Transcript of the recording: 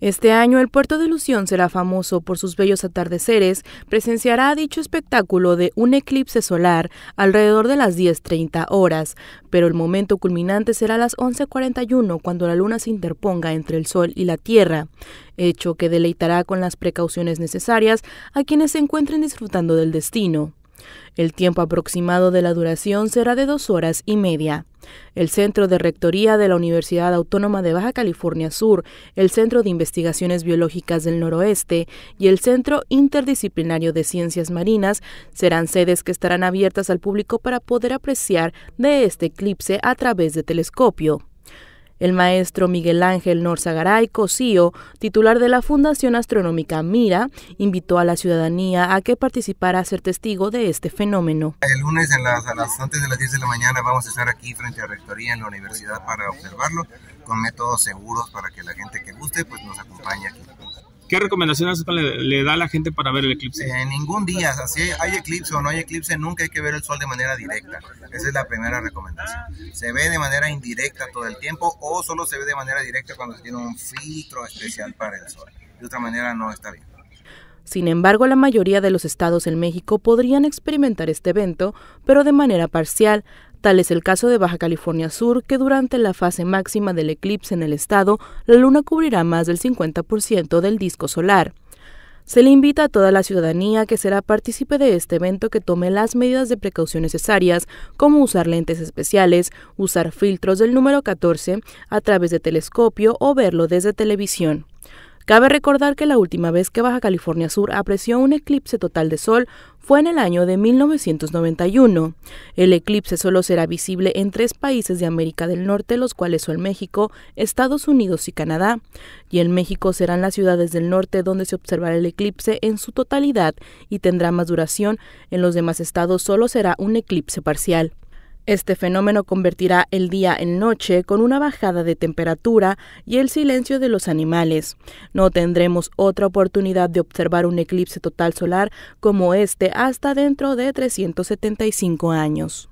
Este año el puerto de Lución será famoso por sus bellos atardeceres, presenciará dicho espectáculo de un eclipse solar alrededor de las 10.30 horas, pero el momento culminante será a las 11.41 cuando la luna se interponga entre el sol y la tierra, hecho que deleitará con las precauciones necesarias a quienes se encuentren disfrutando del destino. El tiempo aproximado de la duración será de dos horas y media. El Centro de Rectoría de la Universidad Autónoma de Baja California Sur, el Centro de Investigaciones Biológicas del Noroeste y el Centro Interdisciplinario de Ciencias Marinas serán sedes que estarán abiertas al público para poder apreciar de este eclipse a través de telescopio. El maestro Miguel Ángel Norzagaray Cosío, e titular de la Fundación Astronómica Mira, invitó a la ciudadanía a que participara a ser testigo de este fenómeno. El lunes a las, antes de las 10 de la mañana vamos a estar aquí frente a la rectoría en la universidad para observarlo con métodos seguros para que la gente que guste pues nos acompañe ¿Qué recomendaciones le, da a la gente para ver el eclipse? En eh, ningún día, si hay eclipse o no hay eclipse, nunca hay que ver el sol de manera directa. Esa es la primera recomendación. Se ve de manera indirecta todo el tiempo o solo se ve de manera directa cuando se tiene un filtro especial para el sol. De otra manera no está bien. Sin embargo, la mayoría de los estados en México podrían experimentar este evento, pero de manera parcial, Tal es el caso de Baja California Sur, que durante la fase máxima del eclipse en el estado, la luna cubrirá más del 50% del disco solar. Se le invita a toda la ciudadanía que será partícipe de este evento que tome las medidas de precaución necesarias, como usar lentes especiales, usar filtros del número 14 a través de telescopio o verlo desde televisión. Cabe recordar que la última vez que Baja California Sur apreció un eclipse total de sol fue en el año de 1991. El eclipse solo será visible en tres países de América del Norte, los cuales son México, Estados Unidos y Canadá. Y en México serán las ciudades del norte donde se observará el eclipse en su totalidad y tendrá más duración. En los demás estados solo será un eclipse parcial. Este fenómeno convertirá el día en noche con una bajada de temperatura y el silencio de los animales. No tendremos otra oportunidad de observar un eclipse total solar como este hasta dentro de 375 años.